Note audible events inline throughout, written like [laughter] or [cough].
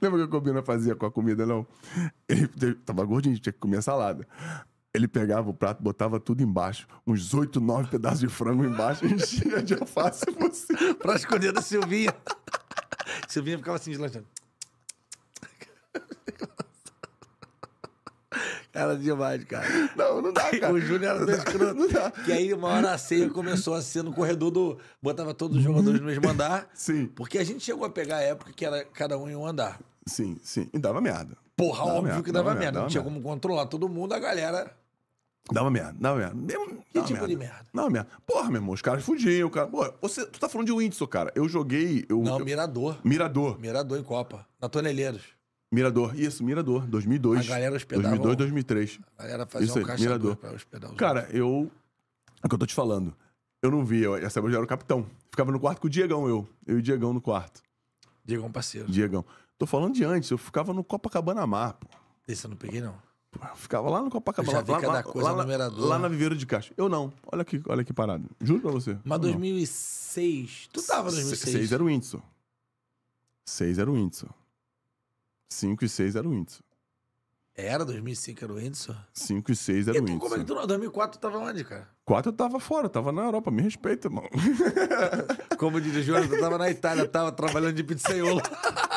Lembra que a Cobina fazia com a comida, não? Ele tava gordinho, tinha que comer salada. Ele pegava o prato, botava tudo embaixo, uns oito, nove pedaços de frango embaixo, [laughs] enchia de alface você. pra esconder da Silvinha. Silvinha ficava assim, deslanchando. Era é demais, cara. [laughs] Não, não dá, [laughs] cara. O Júnior era tão escroto. Não dá. Que aí, uma hora a ceia começou a ser no corredor do. Botava todos os jogadores no mesmo andar. [laughs] Sim. Porque a gente chegou a pegar a época que era cada um em um andar. Sim, sim. E dava merda. Porra, dava óbvio merda, que dava, dava merda. Não tinha como controlar todo mundo, a galera. Dava merda, dava merda. Mesmo, que tipo merda. de merda? Não, merda. Porra, meu irmão, os caras fugiam, cara. Porra, você, tu tá falando de Windsor, cara. Eu joguei. Eu, não, eu, Mirador. Mirador. Mirador em Copa. Na Toneleiros. Mirador, isso, Mirador, 2002. A galera hospedava. 2002, 2003. A galera fazia isso um aí, Mirador. pra hospedar os Cara, outros. eu. É o que eu tô te falando. Eu não via, A essa eu já era o capitão. Ficava no quarto com o Diegão, eu. Eu e o Diegão no quarto. Diegão, parceiro. Diegão. Tô falando de antes, eu ficava no Copacabana Mar, pô. Esse eu não peguei, não. Pô, eu ficava lá no Copacabana. Mar. já vi lá, lá, coisa lá, lá na Viveiro de Caixa. Eu não. Olha que, olha que parado. Juro pra você. Mas 2006. Não. Tu tava em 2006. 6 era o Whindersson. 6 era o Whindersson. 5 e 6 era o Whindersson. Era? 2005 era o Whindersson? 5 e 6 era e o Whindersson. E como é que tu... não? 2004 tu tava onde, cara? 4 eu tava fora, tava na Europa. Me respeita, irmão. [laughs] como diz o Júlio, eu tava na Itália, tava trabalhando de pizzaiola. [laughs]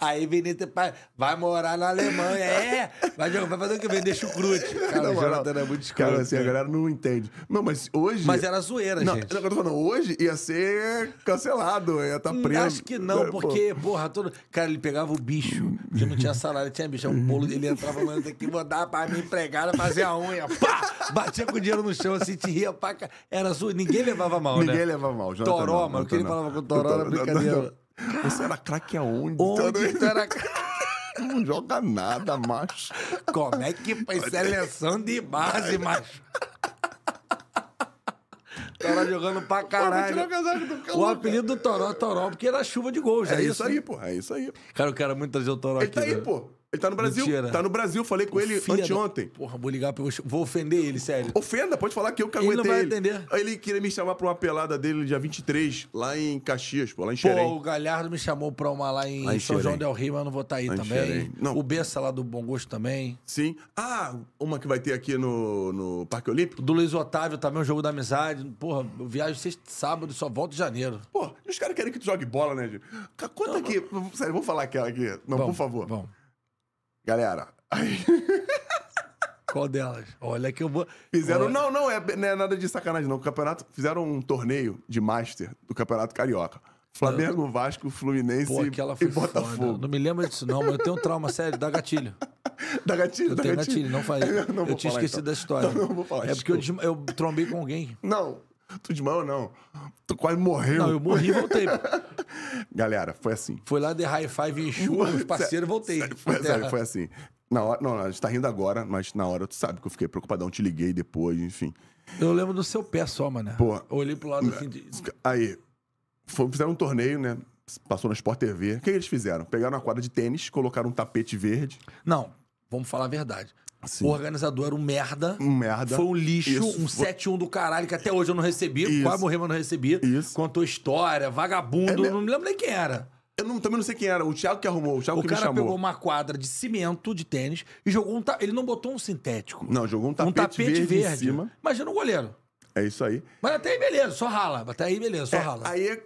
Aí Benito pai, vai morar na Alemanha. É, vai, vai fazer o que? Vender chucrute. Cara, não, o Jonathan não, é muito escuro. assim, a né? galera não entende. Não, mas hoje. Mas era zoeira, não, gente. Não, eu tô falando, hoje ia ser cancelado, ia estar tá hum, preso. Acho que não, é, porque, Pô. porra, todo. Cara, ele pegava o bicho, ele não tinha salário, tinha bicho. Um bolo, ele entrava, mano, tem que mandar pra minha empregada fazer a unha. Pá! Batia com o dinheiro no chão, assim, te ria, pá. Era zoeira. Ninguém levava mal, Ninguém né? Ninguém levava mal, Jonathan. Toró, mano. O que ele falava com o Toró era brincadeira. Você era craque aonde? Onde tu era Não joga nada, macho. Como é que foi seleção de base, macho? Tava jogando pra caralho. o, apelido do Toró Toró, porque era chuva de gols. É, é isso, isso aí, pô. É isso aí. Cara, eu quero muito trazer o Toró aqui. É tá isso aí, né? pô. Ele tá no Brasil. Mentira. Tá no Brasil, falei com o ele anteontem. Da... Porra, vou ligar pra eu... Vou ofender ele, sério. Ofenda, pode falar que eu caguetei ele. não vai ele. Ele queria me chamar pra uma pelada dele dia 23, lá em Caxias, pô, lá em Xerém. Pô, o Galhardo me chamou pra uma lá em, lá em São Xerém. João del Rio, mas eu não vou estar tá aí lá também. O Bessa lá do Bom Gosto também. Sim. Ah, uma que vai ter aqui no, no Parque Olímpico. Do Luiz Otávio também, o Jogo da Amizade. Porra, eu viajo sexta, sábado só volto em janeiro. Pô, os caras querem que tu jogue bola, né, gente? Conta não, aqui. Não. Sério, vamos falar aquela aqui. Não, bom, por favor. Vamos. Galera, aí. [laughs] Qual delas? Olha que eu vou. Fizeram. Olha... Não, não é, não é nada de sacanagem, não. O campeonato. Fizeram um torneio de Master do Campeonato Carioca. Flamengo, ah. Vasco, Fluminense Pô, e Botafogo. Foda. Não me lembro disso, não, mas eu tenho um trauma sério, dá gatilho. [laughs] Dá gatilho, eu dá tenho gatilho. gatilho não falei. [laughs] Eu, não eu tinha falar, esquecido então. da história. Não, não vou falar. É desculpa. porque eu, eu trombei com alguém. Não, [laughs] Tu ou não. Tu quase morreu. Não, eu morri e voltei. [laughs] Galera, foi assim. Foi lá de high five em chuva, os parceiros, voltei. Sério, foi, sério, foi assim. Na hora, não, a gente tá rindo agora, mas na hora tu sabe que eu fiquei preocupadão, te liguei depois, enfim. Eu lembro do seu pé só, mano. pô Eu olhei pro lado né, assim de... Aí, foi, fizeram um torneio, né? Passou na Sport TV. O que, que eles fizeram? Pegaram uma quadra de tênis, colocaram um tapete verde. Não, vamos falar a verdade. Sim. O organizador era um merda. Um merda. Foi um lixo, Isso. um 7-1 do caralho, que até hoje eu não recebi. Isso. Quase morri, mas não recebi. Isso. Contou história, vagabundo, é, não me lembro nem quem era. Eu não, também não sei quem era. O Thiago que arrumou, o Thiago o que me chamou. O cara pegou uma quadra de cimento, de tênis, e jogou um... Ta... Ele não botou um sintético. Não, jogou um tapete, um tapete verde, verde, em cima. Imagina o um goleiro. É isso aí. Mas até aí, beleza, só rala. Até aí, beleza, só é, rala. Aí é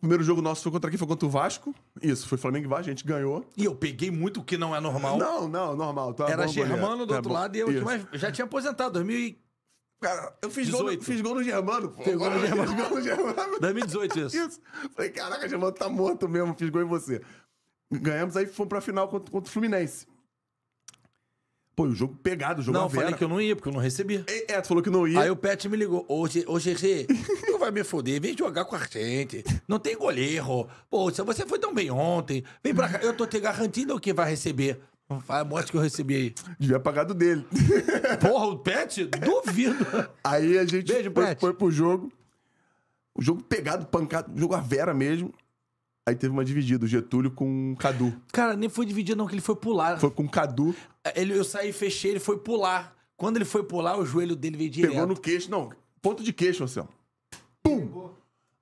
primeiro jogo nosso foi contra quem? Foi contra o Vasco. Isso, foi Flamengo e Vasco, a gente ganhou. E eu peguei muito o que não é normal. Não, não, normal. Tá Era Germano do tá outro lado e eu mas já tinha aposentado, 2000 Cara, eu fiz gol, no, fiz gol no Germano, pô. Fiz gol no Germano. Fiz gol no Germano. 2018, isso. isso. Falei, caraca, Germano tá morto mesmo, fiz gol em você. Ganhamos, aí fomos pra final contra, contra o Fluminense. Pô, o jogo pegado, o jogo Não, eu falei que eu não ia, porque eu não recebia é, é, tu falou que não ia. Aí o Pet me ligou. ô GG, [laughs] vai me foder, vem jogar com a gente. Não tem goleiro. Pô, se você foi tão bem ontem, vem pra cá. Eu tô te garantindo que vai receber. Fala a morte que eu recebi aí. Devia pagar do dele. [laughs] Porra, o Pet? Duvido. Aí a gente Beijo, foi, foi pro jogo. O jogo pegado, pancado, jogo a Vera mesmo. Aí teve uma dividida, o Getúlio com o Cadu. Cara, nem foi dividido, não, que ele foi pular. Foi com o Cadu. Ele, eu saí, fechei, ele foi pular. Quando ele foi pular, o joelho dele veio direto. Pegou no queixo, não. Ponto de queixo, Anselmo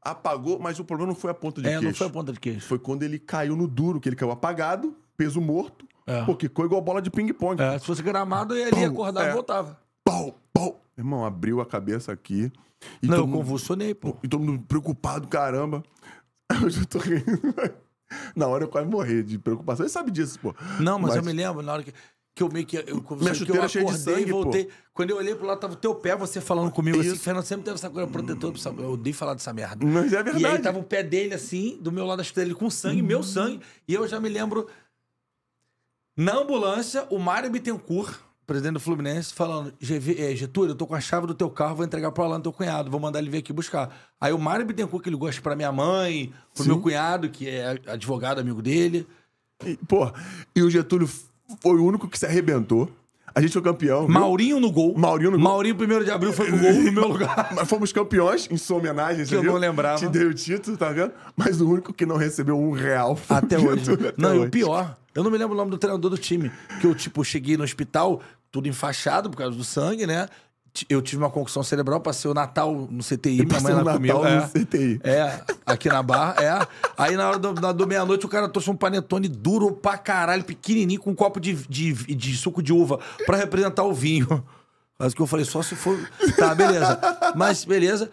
apagou, mas o problema não foi a ponta de é, queixo. não foi a ponta de queixo. Foi quando ele caiu no duro, que ele caiu apagado, peso morto, é. porque ficou igual bola de ping-pong. É, se fosse gramado, ele ia acordar é. e voltava. Pau, pau. Irmão, abriu a cabeça aqui. E não, eu mundo, convulsionei, pô. E todo mundo preocupado, caramba. [laughs] Eu já tô rindo, Na hora eu quase morri de preocupação. Ele sabe disso, pô. Não, mas, mas... eu me lembro, na hora que que eu meio que. Eu, Minha chuteira eu é cheia de sangue, voltei. Pô. Quando eu olhei pro lado, tava o teu pé, você falando comigo assim, Isso. assim. Fernando sempre teve essa coisa protetora. Eu odeio falar dessa merda. Mas é verdade. E aí tava o pé dele assim, do meu lado da chuteira, ele com sangue, hum. meu sangue. E eu já me lembro. Na ambulância, o Mário Bittencourt, presidente do Fluminense, falando: é, Getúlio, eu tô com a chave do teu carro, vou entregar pro Alan, teu cunhado, vou mandar ele vir aqui buscar. Aí o Mário Bittencourt, que ligou pra minha mãe, pro Sim. meu cunhado, que é advogado, amigo dele. E, pô, e o Getúlio foi o único que se arrebentou. A gente foi campeão. Maurinho viu? no gol. Maurinho no gol. Maurinho, primeiro de abril, foi no gol no meu [laughs] lugar. Mas fomos campeões, em sua homenagem. Que eu viu? não lembrava. Te dei o título, tá vendo? Mas o único que não recebeu um real foi Até o hoje. Até não, hoje. e o pior, eu não me lembro o nome do treinador do time. Que eu, tipo, cheguei no hospital, tudo enfaixado por causa do sangue, né? eu tive uma concussão cerebral, passei o Natal no CTI, eu minha mãe lá comigo. É, CTI. é, aqui na barra, é. Aí na hora do, do meia-noite o cara trouxe um panetone duro pra caralho, pequenininho, com um copo de, de, de suco de uva, pra representar o vinho. Mas o que eu falei, só se for. Tá, beleza. Mas, beleza.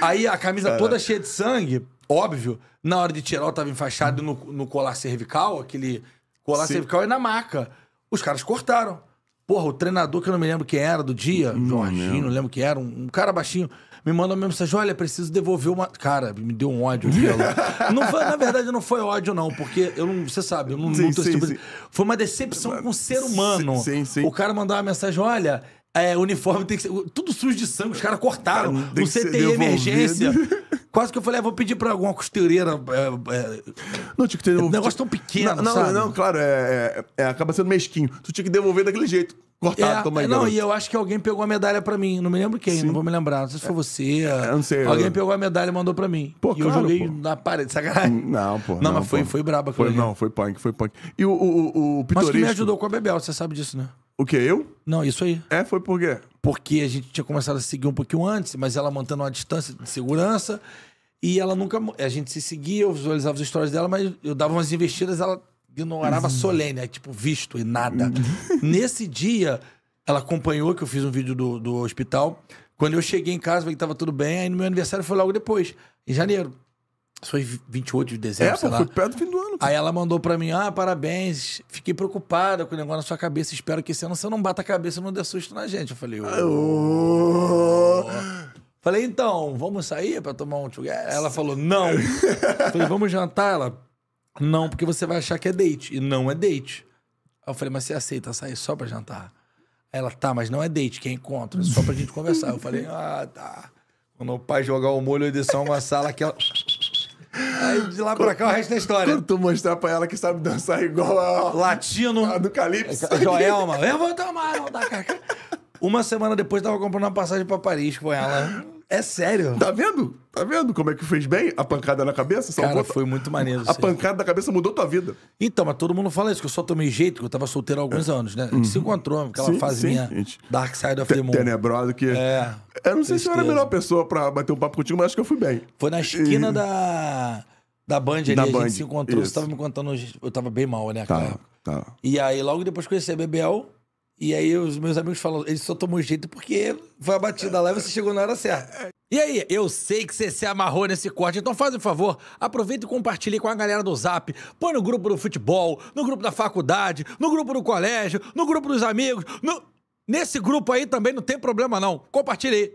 Aí a camisa toda cheia de sangue, óbvio. Na hora de tirar, eu tava enfaixado no, no colar cervical, aquele colar Sim. cervical e na maca. Os caras cortaram. Porra, o treinador que eu não me lembro quem era do dia, não Jorginho, não lembro quem era, um, um cara baixinho, me mandou uma mensagem: olha, preciso devolver uma. Cara, me deu um ódio. [laughs] não foi, na verdade, não foi ódio, não, porque eu não. Você sabe, eu não, sim, não sim, tipo de... Foi uma decepção com o ser humano. Sim, sim, O cara mandou uma mensagem: olha, é, uniforme tem que ser. Tudo sujo de sangue, os caras cortaram. Cara, no CTI emergência. [laughs] Quase que eu falei, ah, vou pedir pra alguma costureira. É, é, não, tinha que ter. É um negócio tão pequeno, não, não, sabe? Não, claro, é, é, é, acaba sendo mesquinho. Tu tinha que devolver daquele jeito. Cortado, é, toma aí. É, não, garoto. e eu acho que alguém pegou a medalha pra mim. Não me lembro quem, Sim. não vou me lembrar. Não sei se foi você. É, não sei. Alguém eu... pegou a medalha e mandou pra mim. Pô, e claro, eu joguei pô. na parede, sacanagem. Hum, não, pô. Não, não mas pô. foi, foi braba. Foi, não, foi punk, foi punk. E o, o, o, o Pitoresco... Mas que me ajudou com a Bebel, você sabe disso, né? O que, eu? Não, isso aí. É, foi por quê? Porque a gente tinha começado a seguir um pouquinho antes, mas ela mantendo uma distância de segurança. E ela nunca. A gente se seguia, eu visualizava as histórias dela, mas eu dava umas investidas, ela ignorava uhum. solene, é tipo, visto e nada. Uhum. Nesse dia, ela acompanhou que eu fiz um vídeo do, do hospital. Quando eu cheguei em casa, que tava tudo bem, aí no meu aniversário foi logo depois, em janeiro. Isso foi 28 de dezembro, é, sei pô, lá. Foi perto do fim do Aí ela mandou para mim: ah, parabéns, fiquei preocupada com o negócio na sua cabeça, espero que esse ano você não bata a cabeça e não dê susto na gente. Eu falei: oh. Falei, então, vamos sair para tomar um tchugué? Ela falou, não. falei, vamos jantar? Ela, não, porque você vai achar que é date. E não é date. Aí eu falei, mas você aceita sair só pra jantar? Ela, tá, mas não é date, que é encontro, é só pra gente conversar. Eu falei, ah, tá. Quando o pai jogar o molho, ele só uma sala que ela Aí de lá pra cá o resto é história. Quando tu mostrar pra ela que sabe dançar igual a. Latino. A do Calypso. É, Joelma. Eu vou tomar, não dá, Uma semana depois tava comprando uma passagem pra Paris com ela. É sério? Tá vendo? Tá vendo como é que fez bem? A pancada na cabeça? Cara, foi muito maneiro. A pancada na cabeça mudou tua vida. Então, mas todo mundo fala isso, que eu só tomei jeito, que eu tava solteiro há alguns é. anos, né? A gente uhum. se encontrou, aquela sim, fase sim, minha gente. Dark Side of T the Moon. Tenebrosa que... É. Eu não sei tristeza. se eu era a melhor pessoa pra bater um papo contigo, mas acho que eu fui bem. Foi na esquina e... da... Da Band ali, da a gente se encontrou, isso. você tava me contando... Eu tava bem mal, né, tá, cara? Tá, E aí, logo depois conheci a Bebel... E aí os meus amigos falam, eles só tomam jeito porque foi a batida lá e você chegou na hora certa. E aí, eu sei que você se amarrou nesse corte, então faz um favor, aproveita e compartilhe com a galera do Zap. Põe no grupo do futebol, no grupo da faculdade, no grupo do colégio, no grupo dos amigos, no... Nesse grupo aí também não tem problema não. Compartilhe aí.